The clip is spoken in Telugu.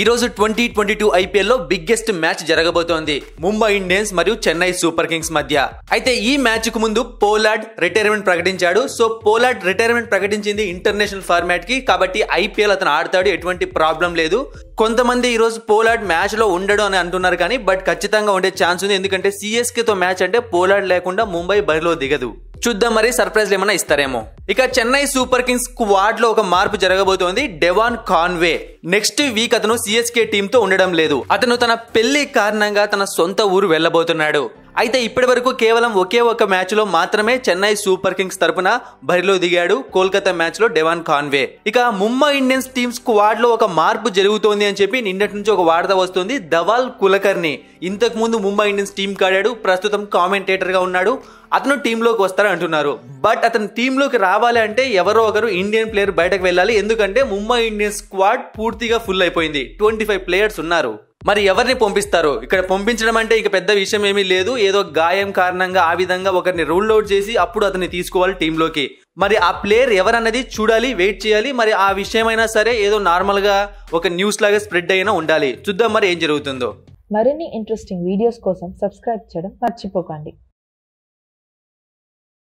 ఈరోజు ట్వంటీ ట్వంటీ టూ ఐపీఎల్లో బిగ్గెస్ట్ మ్యాచ్ జరగబోతోంది ముంబై ఇండియన్స్ మరియు చెన్నై సూపర్ కింగ్స్ మధ్య అయితే ఈ మ్యాచ్ కు ముందు పోలాడ్ రిటైర్మెంట్ ప్రకటించాడు సో పోలాడ్ రిటైర్మెంట్ ప్రకటించింది ఇంటర్నేషనల్ ఫార్మాట్ కి కాబట్టి ఐపీఎల్ అతను ఆడతాడు ఎటువంటి ప్రాబ్లం లేదు కొంతమంది ఈరోజు పోలాడ్ మ్యాచ్ లో ఉండడు అని అంటున్నారు కానీ బట్ ఖచ్చితంగా ఉండే ఛాన్స్ ఉంది ఎందుకంటే సిఎస్కేతో మ్యాచ్ అంటే పోలాడ్ లేకుండా ముంబై బరిలో దిగదు చూద్దాం మరి సర్ప్రైజ్లు ఏమైనా ఇస్తారేమో ఇక చెన్నై సూపర్ కింగ్స్ స్క్వాడ్ లో ఒక మార్పు జరగబోతోంది డెవాన్ కాన్వే నెక్స్ట్ వీక్ అతను సిఎస్కే టీమ్ తో ఉండడం లేదు అతను తన పెళ్లి కారణంగా తన సొంత ఊరు వెళ్లబోతున్నాడు అయితే ఇప్పటి వరకు కేవలం ఒకే ఒక మ్యాచ్లో మాత్రమే చెన్నై సూపర్ కింగ్స్ తరపున బరిలో దిగాడు కోల్కతా మ్యాచ్లో డెవాన్ కాన్వే ఇక ముంబై ఇండియన్స్ టీమ్స్ స్క్వాడ్లో ఒక మార్పు జరుగుతోంది అని చెప్పి నిన్నటి నుంచి ఒక వార్త వస్తుంది ధవాల్ కులకర్ణి ఇంతకు ముందు ముంబై ఇండియన్స్ టీమ్ కాడాడు ప్రస్తుతం కామెంటేటర్గా ఉన్నాడు అతను టీంలోకి వస్తారని అంటున్నారు బట్ అతను టీంలోకి రావాలి అంటే ఎవరో ఒకరు ఇండియన్ ప్లేయర్ బయటకు వెళ్ళాలి ఎందుకంటే ముంబై ఇండియన్స్ స్క్వాడ్ పూర్తిగా ఫుల్ అయిపోయింది ట్వంటీ ఫైవ్ ప్లేయర్స్ ఉన్నారు మరి ఎవరిని పంపిస్తారు ఇక్కడ పంపించడం అంటే ఇక పెద్ద విషయం ఏమీ లేదు ఏదో గాయం కారణంగా ఆ విధంగా ఒకరిని రూల్ అవుట్ చేసి అప్పుడు అతన్ని తీసుకోవాలి టీంలోకి మరి ఆ ప్లేయర్ ఎవరన్నది చూడాలి వెయిట్ చేయాలి మరి ఆ విషయమైనా సరే ఏదో నార్మల్గా ఒక న్యూస్ లాగా స్ప్రెడ్ అయినా ఉండాలి చూద్దాం మరి ఏం జరుగుతుందో మరిన్ని ఇంట్రెస్టింగ్ వీడియోస్ కోసం సబ్స్క్రైబ్ చేయడం మర్చిపోకండి